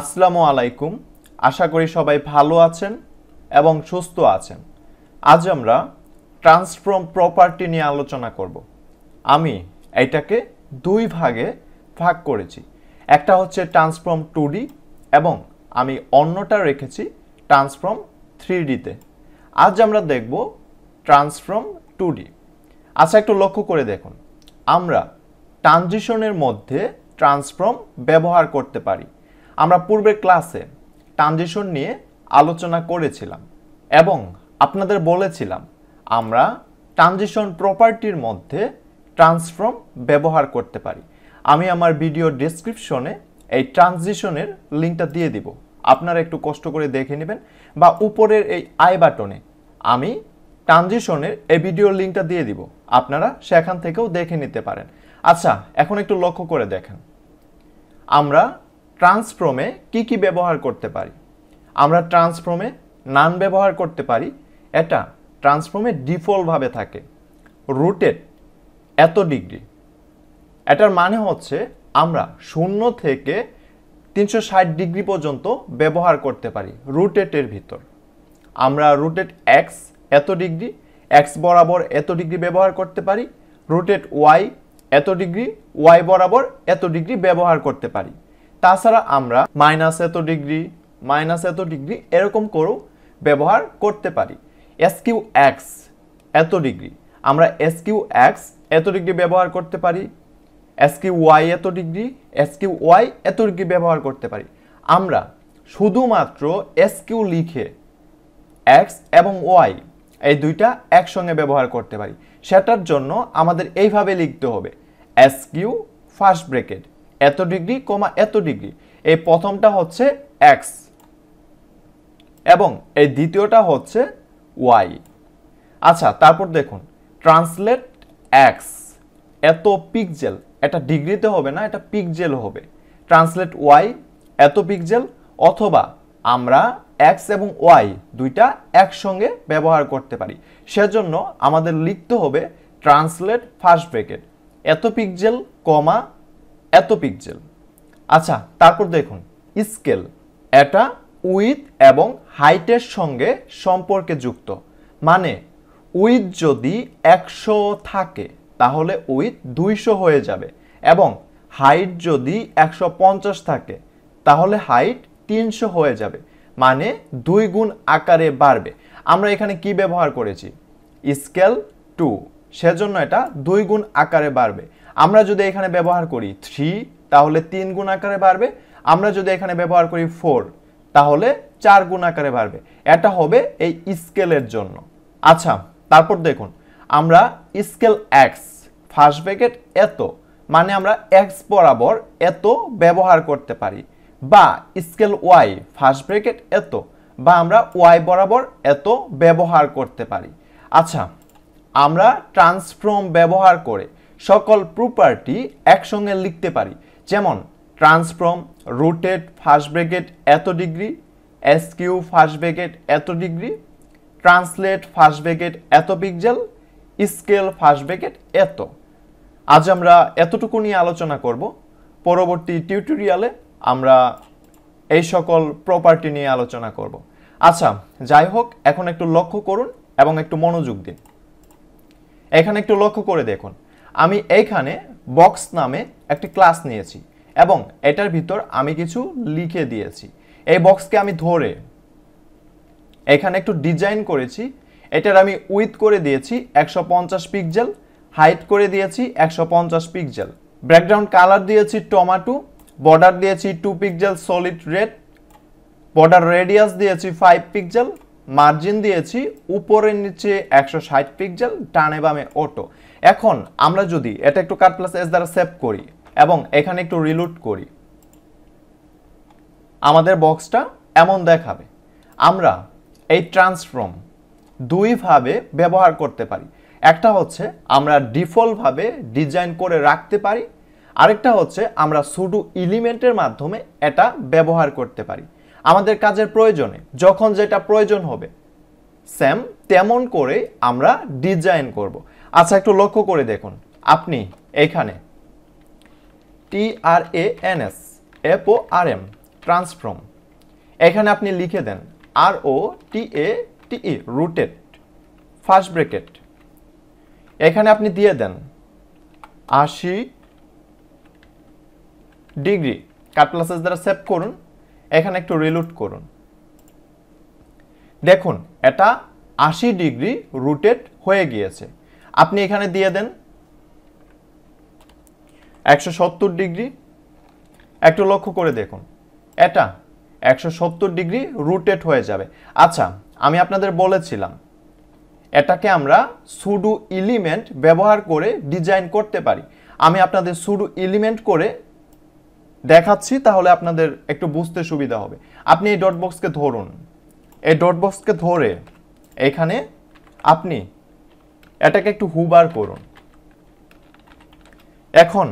আসসালামু আলাইকুম আশা করি সবাই ভালো আছেন এবং সুস্থ আছেন আজ আমরা ট্রান্সফর্ম প্রপার্টি নিয়ে আলোচনা করব আমি এটাকে দুই ভাগে ভাগ করেছি একটা হচ্ছে ট্রান্সফর্ম টু এবং আমি অন্যটা রেখেছি ট্রান্সফর্ম থ্রি ডিতে আজ আমরা দেখব ট্রান্সফর্ম টু ডি আচ্ছা একটু লক্ষ্য করে দেখুন আমরা ট্রানজিশনের মধ্যে ট্রান্সফর্ম ব্যবহার করতে পারি আমরা পূর্বের ক্লাসে ট্রানজিশন নিয়ে আলোচনা করেছিলাম এবং আপনাদের বলেছিলাম আমরা ট্রানজিশন প্রপার্টির মধ্যে ট্রান্সফর্ম ব্যবহার করতে পারি আমি আমার ভিডিও ডিসক্রিপশনে এই ট্রানজিশনের লিঙ্কটা দিয়ে দিব আপনারা একটু কষ্ট করে দেখে নেবেন বা উপরের এই আই বাটনে আমি ট্রানজিশনের এই ভিডিওর লিঙ্কটা দিয়ে দিব আপনারা সেখান থেকেও দেখে নিতে পারেন আচ্ছা এখন একটু লক্ষ্য করে দেখেন আমরা ট্রান্সফর্মে কি কি ব্যবহার করতে পারি আমরা ট্রান্সফর্মে নান ব্যবহার করতে পারি এটা ট্রান্সফর্মে ডিফল্টভাবে থাকে রুটেড এত ডিগ্রি এটার মানে হচ্ছে আমরা শূন্য থেকে তিনশো ষাট ডিগ্রি পর্যন্ত ব্যবহার করতে পারি রুটেটের ভিতর আমরা রুটেট এক্স এত ডিগ্রি এক্স বরাবর এত ডিগ্রি ব্যবহার করতে পারি রুটেট ওয়াই এত ডিগ্রি ওয়াই বরাবর এত ডিগ্রি ব্যবহার করতে পারি তাছাড়া আমরা মাইনাস এত ডিগ্রি মাইনাস এত ডিগ্রি এরকম করেও ব্যবহার করতে পারি এস কিউ এক্স এত ডিগ্রি আমরা এস কিউ এক্স এত ডিগ্রি ব্যবহার করতে পারি এস কিউ ওয়াই এত ডিগ্রি এস কিউ ওয়াই এত ডিগ্রি ব্যবহার করতে পারি আমরা শুধুমাত্র এস কিউ লিখে এক্স এবং ওয়াই এই দুইটা একসঙ্গে ব্যবহার করতে পারি সেটার জন্য আমাদের এইভাবে লিখতে হবে এস কিউ ফার্স্ট ব্রেকেট এত ডিগ্রি কমা এত ডিগ্রি এই প্রথমটা হচ্ছে এক্স এবং এই দ্বিতীয়টা হচ্ছে ওয়াই আচ্ছা তারপর দেখুন ট্রান্সলেট এক্স এত পিকজেল এটা ডিগ্রিতে হবে না এটা পিকজেল হবে ট্রান্সলেট ওয়াই এত পিকজেল অথবা আমরা এক্স এবং ওয়াই দুইটা একসঙ্গে ব্যবহার করতে পারি সেজন্য আমাদের লিখতে হবে ট্রান্সলেট ফার্স্ট ব্রেকেট এত পিকজেল কমা এত পিক্সেল আচ্ছা তারপর দেখুন স্কেল এটা উইথ এবং হাইটের সঙ্গে সম্পর্কে যুক্ত মানে উইথ যদি একশো থাকে তাহলে উইথ দুইশো হয়ে যাবে এবং হাইট যদি একশো পঞ্চাশ থাকে তাহলে হাইট তিনশো হয়ে যাবে মানে দুই গুণ আকারে বাড়বে আমরা এখানে কি ব্যবহার করেছি স্কেল টু সেজন্য এটা দুই গুণ আকারে বাড়বে আমরা যদি এখানে ব্যবহার করি থ্রি তাহলে তিন গুণ আকারে বাড়বে আমরা যদি এখানে ব্যবহার করি ফোর তাহলে চার গুণ আকারে বাড়বে এটা হবে এই স্কেলের জন্য আচ্ছা তারপর দেখুন আমরা স্কেল এক্স ফার্স্ট ব্র্যাকেট এত মানে আমরা এক্স বরাবর এত ব্যবহার করতে পারি বা স্কেল ওয়াই ফার্স্ট ব্র্যাকেট এত বা আমরা ওয়াই বরাবর এত ব্যবহার করতে পারি আচ্ছা আমরা ট্রান্সফর্ম ব্যবহার করে সকল প্রপার্টি একসঙ্গে লিখতে পারি যেমন ট্রান্সফর্ম রোটেট ফার্স্ট ব্রেকেট এত degree S Q first bracket এত ডিগ্রি ট্রান্সলেট ফার্স্ট ব্রেকেট এত পিকজেল স্কেল ফার্স্ট ব্রেকেট এত আজ আমরা এতটুকু নিয়ে আলোচনা করব পরবর্তী টিউটোরিয়ালে আমরা এই সকল প্রপার্টি নিয়ে আলোচনা করব আচ্ছা যাই হোক এখন একটু লক্ষ্য করুন এবং একটু মনোযোগ দিন এখানে একটু লক্ষ্য করে দেখুন আমি এইখানে বক্স নামে একটি ক্লাস নিয়েছি এবং এটার ভিতর আমি কিছু লিখে দিয়েছি এই বক্সকে আমি ধরে এখানে একটু ডিজাইন করেছি এটার আমি উইথ করে দিয়েছি একশো পঞ্চাশ পিক্সেল হাইট করে দিয়েছি একশো পঞ্চাশ পিক্সেল ব্যাকগ্রাউন্ড কালার দিয়েছি টমাটো বর্ডার দিয়েছি two pixel solid red border radius দিয়েছি ফাইভ পিকজেল মার্জিন দিয়েছি উপরের নিচে একশো ষাট পিক্সেল ডানে বামে অটো এখন আমরা যদি এটা একটু কাট প্লাস এস দ্বারা সেভ করি এবং এখানে একটু রিলুট করি আমাদের বক্সটা এমন দেখাবে আমরা এই ট্রান্সফর্ম দুইভাবে ব্যবহার করতে পারি একটা হচ্ছে আমরা ডিফল্টভাবে ডিজাইন করে রাখতে পারি আরেকটা হচ্ছে আমরা সুডু এলিমেন্টের মাধ্যমে এটা ব্যবহার করতে পারি আমাদের কাজের প্রয়োজনে যখন যেটা প্রয়োজন হবে স্যাম তেমন করে আমরা ডিজাইন করব আচ্ছা একটু লক্ষ্য করে দেখুন আপনি এখানে T R A N S F O R M transform এখানে আপনি লিখে দেন R O T A T E rotate first bracket এখানে আপনি দিয়ে দেন আশি ডিগ্রি কাট প্লাসেস দ্বারা সেভ করুন এখানে একটু রিলুট করুন দেখুন এটা আশি ডিগ্রি রুটেড হয়ে গিয়েছে আপনি এখানে দিয়ে দেন একশো সত্তর ডিগ্রি একটু লক্ষ্য করে দেখুন এটা একশো সত্তর ডিগ্রি রুটেড হয়ে যাবে আচ্ছা আমি আপনাদের বলেছিলাম এটাকে আমরা সুডু এলিমেন্ট ব্যবহার করে ডিজাইন করতে পারি আমি আপনাদের সুডু এলিমেন্ট করে দেখাচ্ছি তাহলে আপনাদের একটু বুঝতে সুবিধা হবে আপনি এই ডট বক্সকে ধরুন এই ডট বক্সকে ধরে এখানে আপনি এটাকে একটু হুবার করুন এখন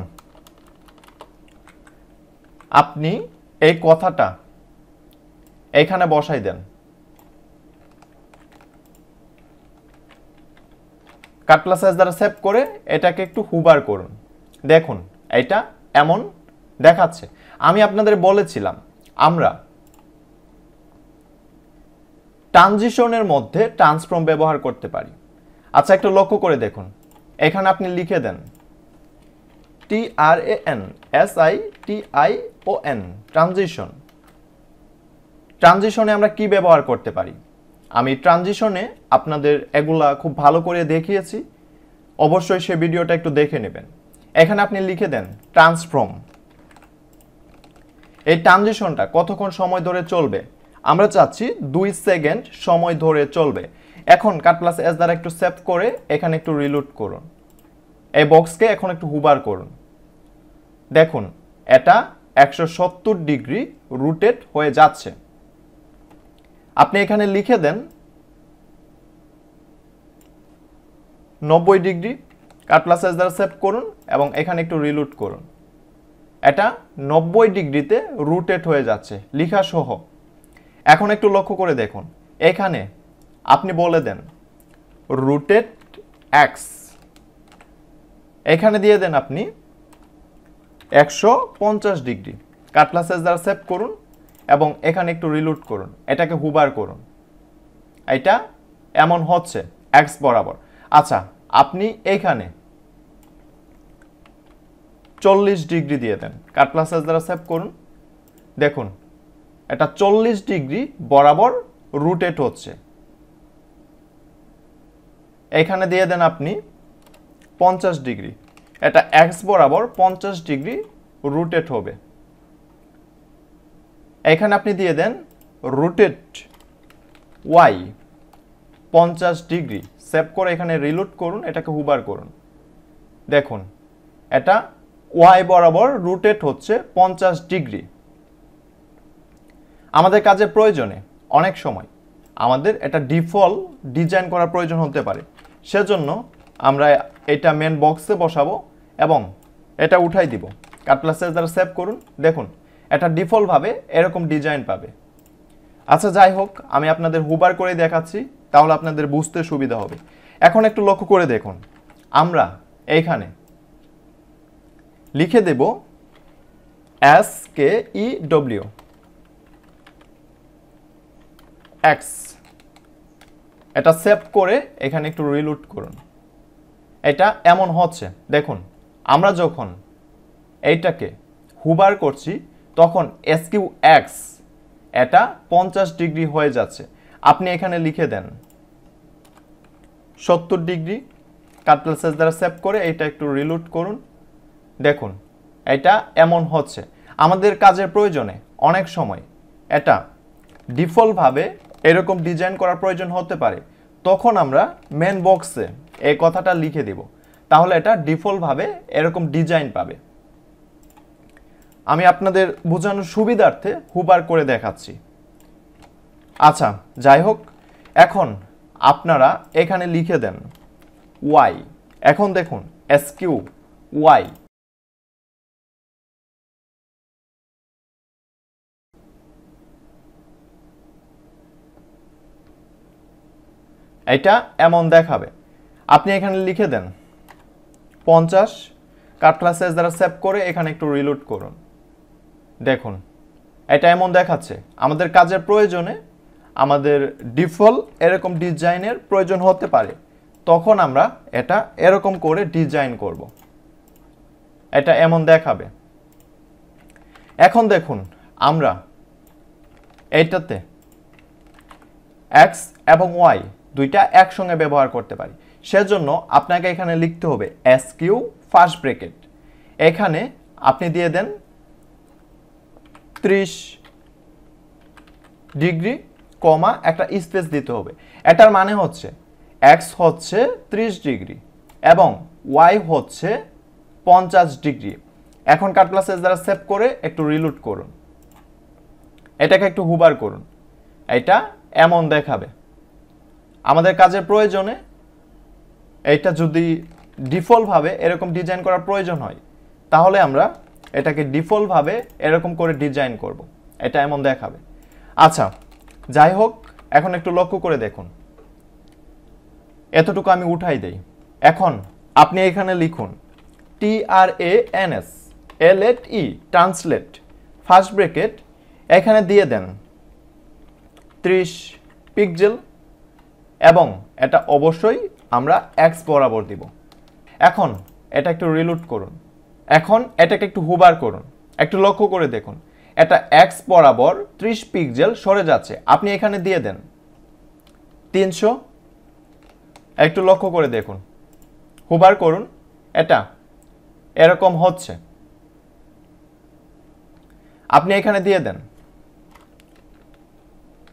আপনি এই কথাটা এখানে বসাই দেন কাটলা সাইজ দ্বারা সেভ করে এটাকে একটু হুবার করুন দেখুন এটা এমন দেখাচ্ছে আমি আপনাদের বলেছিলাম আমরা ট্রানজিশনের মধ্যে ট্রান্সফর্ম ব্যবহার করতে পারি আচ্ছা একটা লক্ষ্য করে দেখুন এখানে আপনি লিখে দেন T R A N S I T I O N transition ট্রানজিশনে আমরা কি ব্যবহার করতে পারি আমি ট্রানজিশনে আপনাদের এগুলা খুব ভালো করে দেখিয়েছি অবশ্যই সে ভিডিওটা একটু দেখে নেবেন এখানে আপনি লিখে দেন ট্রান্সফর্ম এই ট্রানজিশনটা কতক্ষণ সময় ধরে চলবে আমরা চাচ্ছি দুই সেকেন্ড সময় ধরে চলবে এখন কাট প্লাস এস দ্বারা একটু সেভ করে এখানে একটু রিলুট করুন এই বক্সকে এখন একটু হুবার করুন দেখুন এটা একশো ডিগ্রি রুটেড হয়ে যাচ্ছে আপনি এখানে লিখে দেন নব্বই ডিগ্রি কাট প্লাস এস দ্বারা সেভ করুন এবং এখানে একটু রিলুট করুন এটা নব্বই ডিগ্রিতে রুটেট হয়ে যাচ্ছে লিখা সহ এখন একটু লক্ষ্য করে দেখুন এখানে আপনি বলে দেন রুটেট এক্স এখানে দিয়ে দেন আপনি একশো পঞ্চাশ ডিগ্রি কাটলাসেস দ্বারা সেভ করুন এবং এখানে একটু রিলুট করুন এটাকে হুবার করুন এটা এমন হচ্ছে এক্স বরাবর আচ্ছা আপনি এখানে চল্লিশ ডিগ্রি দিয়ে দেন কাটলাসাস দ্বারা সেভ করুন দেখুন এটা চল্লিশ ডিগ্রি বরাবর রুটেট হচ্ছে এখানে দিয়ে দেন আপনি পঞ্চাশ ডিগ্রি এটা এক্স বরাবর পঞ্চাশ ডিগ্রি রুটেট হবে এখানে আপনি দিয়ে দেন রুটেট ওয়াই পঞ্চাশ ডিগ্রি সেভ করে এখানে রিলুট করুন এটাকে হুবার করুন দেখুন এটা ওয়াই বরাবর রুটেট হচ্ছে পঞ্চাশ ডিগ্রি আমাদের কাজে প্রয়োজনে অনেক সময় আমাদের এটা ডিফল্ট ডিজাইন করার প্রয়োজন হতে পারে সেজন্য আমরা এটা মেন বক্সে বসাবো এবং এটা উঠাই দিব কাটপ্লাসের দ্বারা সেভ করুন দেখুন এটা ডিফল্টভাবে এরকম ডিজাইন পাবে আচ্ছা যাই হোক আমি আপনাদের হুবার করে দেখাচ্ছি তাহলে আপনাদের বুঝতে সুবিধা হবে এখন একটু লক্ষ্য করে দেখুন আমরা এইখানে লিখে দেব S K E W X এটা সেভ করে এখানে একটু রিলুট করুন এটা এমন হচ্ছে দেখুন আমরা যখন এইটাকে হুবার করছি তখন এস কিউ এক্স এটা পঞ্চাশ ডিগ্রি হয়ে যাচ্ছে আপনি এখানে লিখে দেন সত্তর ডিগ্রি কাটল সেজ দ্বারা সেভ করে এটা একটু রিলুট করুন দেখুন এটা এমন হচ্ছে আমাদের কাজের প্রয়োজনে অনেক সময় এটা ডিফল্টভাবে এরকম ডিজাইন করার প্রয়োজন হতে পারে তখন আমরা মেন বক্সে এই কথাটা লিখে দিব তাহলে এটা ডিফল্টভাবে এরকম ডিজাইন পাবে আমি আপনাদের বোঝানোর সুবিধার্থে হুবার করে দেখাচ্ছি আচ্ছা যাই হোক এখন আপনারা এখানে লিখে দেন ওয়াই এখন দেখুন এসকিউ ওয়াই এটা এমন দেখাবে আপনি এখানে লিখে দেন পঞ্চাশ কাট ক্লাসেস দ্বারা সেভ করে এখানে একটু রিলোড করুন দেখুন এটা এমন দেখাচ্ছে আমাদের কাজের প্রয়োজনে আমাদের ডিফল এরকম ডিজাইনের প্রয়োজন হতে পারে তখন আমরা এটা এরকম করে ডিজাইন করব এটা এমন দেখাবে এখন দেখুন আমরা এইটাতে এক্স এবং ওয়াই দুইটা একসঙ্গে ব্যবহার করতে পারি সেজন্য আপনাকে এখানে লিখতে হবে এস কিউ ফার্স্ট ব্রেকেট এখানে আপনি দিয়ে দেন ত্রিশ ডিগ্রি কমা একটা স্পেস দিতে হবে এটার মানে হচ্ছে এক্স হচ্ছে ত্রিশ ডিগ্রি এবং ওয়াই হচ্ছে পঞ্চাশ ডিগ্রি এখন কাটপ্লাসেস দ্বারা সেভ করে একটু রিলুট করুন এটাকে একটু হুবার করুন এটা এমন দেখাবে আমাদের কাজের প্রয়োজনে এটা যদি ডিফল্টভাবে এরকম ডিজাইন করার প্রয়োজন হয় তাহলে আমরা এটাকে ডিফল্টভাবে এরকম করে ডিজাইন করব। এটা এমন দেখাবে আচ্ছা যাই হোক এখন একটু লক্ষ্য করে দেখুন এতটুকু আমি উঠাই দেই এখন আপনি এখানে লিখুন T R A N S L A T E translate first bracket এখানে দিয়ে দেন ত্রিশ পিকজেল এবং এটা অবশ্যই আমরা এক্স বরাবর দিব এখন এটা একটু রিলুট করুন এখন এটাকে একটু হুবার করুন একটু লক্ষ্য করে দেখুন এটা এক্স বরাবর ত্রিশ পিকজেল সরে যাচ্ছে আপনি এখানে দিয়ে দেন তিনশো একটু লক্ষ্য করে দেখুন হুবার করুন এটা এরকম হচ্ছে আপনি এখানে দিয়ে দেন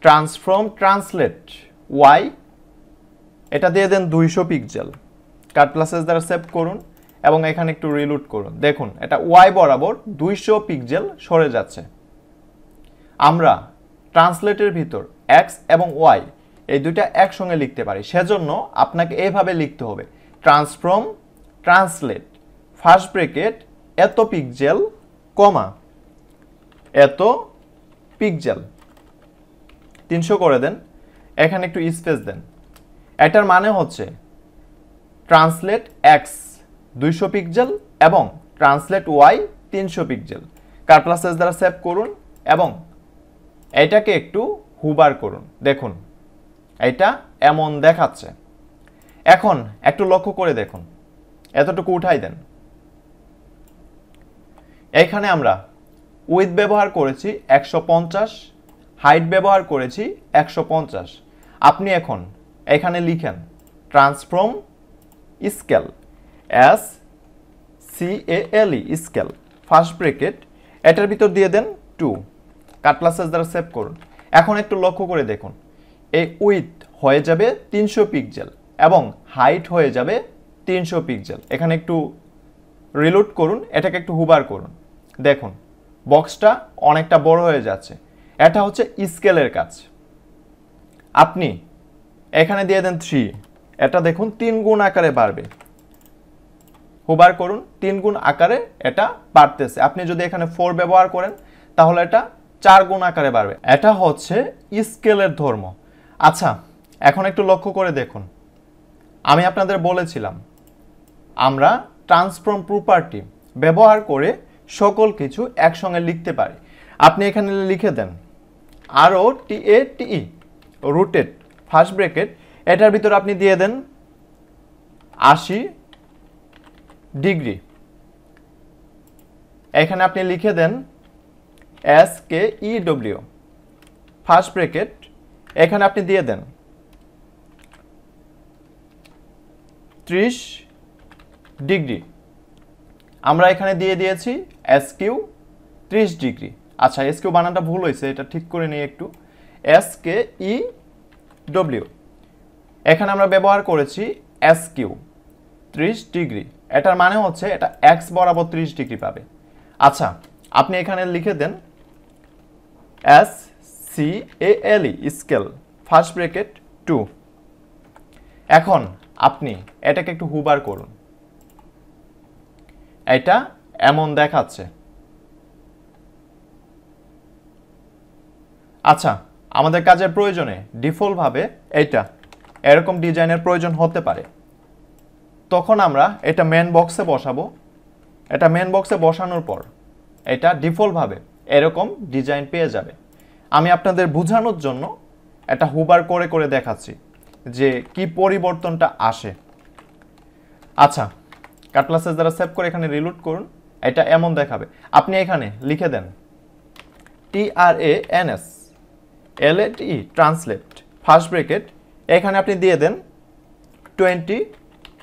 ট্রান্সফর্ম ট্রান্সলেট ওয়াই এটা দিয়ে দেন দুইশো পিকজেল কাট প্লাসেস দ্বারা সেভ করুন এবং এখানে একটু রিলুট করুন দেখুন এটা ওয়াই বরাবর দুইশো পিকজেল সরে যাচ্ছে আমরা ট্রান্সলেটের ভিতর এক্স এবং ওয়াই এই দুইটা একসঙ্গে লিখতে পারি সেজন্য আপনাকে এইভাবে লিখতে হবে ট্রান্সফর্ম ট্রান্সলেট ফার্স্ট ব্রেকেট এত পিকজেল কমা এত পিকজেল তিনশো করে দেন এখানে একটু স্পেস দেন এটার মানে হচ্ছে ট্রান্সলেট এক্স দুইশো পিক্সেল এবং ট্রান্সলেট ওয়াই তিনশো পিক্সেল কার্প্লাসেস দ্বারা সেভ করুন এবং এটাকে একটু হুবার করুন দেখুন এটা এমন দেখাচ্ছে এখন একটু লক্ষ্য করে দেখুন এতটুকু উঠাই দেন এখানে আমরা উইথ ব্যবহার করেছি একশো পঞ্চাশ হাইট ব্যবহার করেছি একশো পঞ্চাশ আপনি এখন এখানে লিখেন transform scale S C A L E scale first bracket এটার ভিতর দিয়ে দেন টু কাটলাসেস দ্বারা সেভ করুন এখন একটু লক্ষ্য করে দেখুন এই উইথ হয়ে যাবে তিনশো পিকজেল এবং হাইট হয়ে যাবে তিনশো পিকজেল এখানে একটু রিলোড করুন এটাকে একটু হুবার করুন দেখুন বক্সটা অনেকটা বড় হয়ে যাচ্ছে এটা হচ্ছে স্কেলের কাজ আপনি এখানে দিয়ে দেন থ্রি এটা দেখুন তিন গুণ আকারে বাড়বে হুবার করুন তিন গুণ আকারে এটা বাড়তেছে আপনি যদি এখানে ফোর ব্যবহার করেন তাহলে এটা চার গুণ আকারে বাড়বে এটা হচ্ছে স্কেলের ধর্ম আচ্ছা এখন একটু লক্ষ্য করে দেখুন আমি আপনাদের বলেছিলাম আমরা ট্রান্সফর্ম প্রপার্টি ব্যবহার করে সকল কিছু একসঙ্গে লিখতে পারি আপনি এখানে লিখে দেন আরও T A T rooted first bracket এটার ভিতর আপনি দিয়ে দেন আশি ডিগ্রি এখানে আপনি লিখে দেন S K E W first bracket এখানে আপনি দিয়ে দেন ত্রিশ ডিগ্রি আমরা এখানে দিয়ে দিয়েছি এস কিউ ত্রিশ ডিগ্রি আচ্ছা এস কিউ বানানটা ভুল হয়েছে এটা ঠিক করে নিই একটু এস কে ই ডব্লিউ এখানে আমরা ব্যবহার করেছি এস কিউ ত্রিশ ডিগ্রি এটার মানে হচ্ছে এটা এক্স বরাবর ত্রিশ ডিগ্রি পাবে আচ্ছা আপনি এখানে লিখে দেন S C A L scale first bracket two এখন আপনি এটাকে একটু হুবার করুন এটা এমন দেখাচ্ছে আচ্ছা আমাদের কাজের প্রয়োজনে ডিফল্টভাবে এটা এরকম ডিজাইনের প্রয়োজন হতে পারে তখন আমরা এটা মেন বক্সে বসাবো এটা মেন বক্সে বসানোর পর এটা ডিফল্টভাবে এরকম ডিজাইন পেয়ে যাবে আমি আপনাদের বোঝানোর জন্য এটা হুবার করে করে দেখাচ্ছি যে কি পরিবর্তনটা আসে আচ্ছা কাটলাসে যারা সেভ করে এখানে রিলুট করুন এটা এমন দেখাবে আপনি এখানে লিখে দেন T R A N S L translate first bracket এখানে আপনি দিয়ে দেন টোয়েন্টি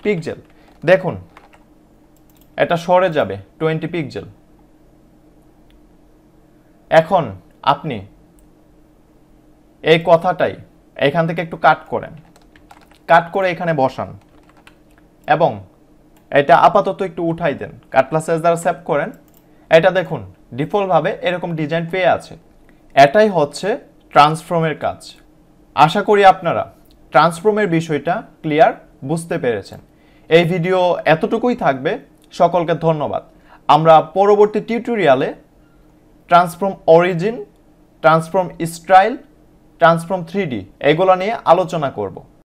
পিকজেল দেখুন এটা সরে যাবে টোয়েন্টি পিকজেল এখন আপনি এই কথাটাই এখান থেকে একটু কাট করেন কাট করে এখানে বসান এবং এটা আপাতত একটু উঠাই দেন কাট প্লাসেস দ্বারা সেভ করেন এটা দেখুন ডিফল্টভাবে এরকম ডিজাইন পেয়ে আছে এটাই হচ্ছে ট্রান্সফর্মের কাজ আশা করি আপনারা ট্রান্সফর্মের বিষয়টা ক্লিয়ার বুঝতে পেরেছেন এই ভিডিও এতটুকুই থাকবে সকলকে ধন্যবাদ আমরা পরবর্তী টিউটোরিয়ালে transform origin transform style transform three এগুলো নিয়ে আলোচনা করব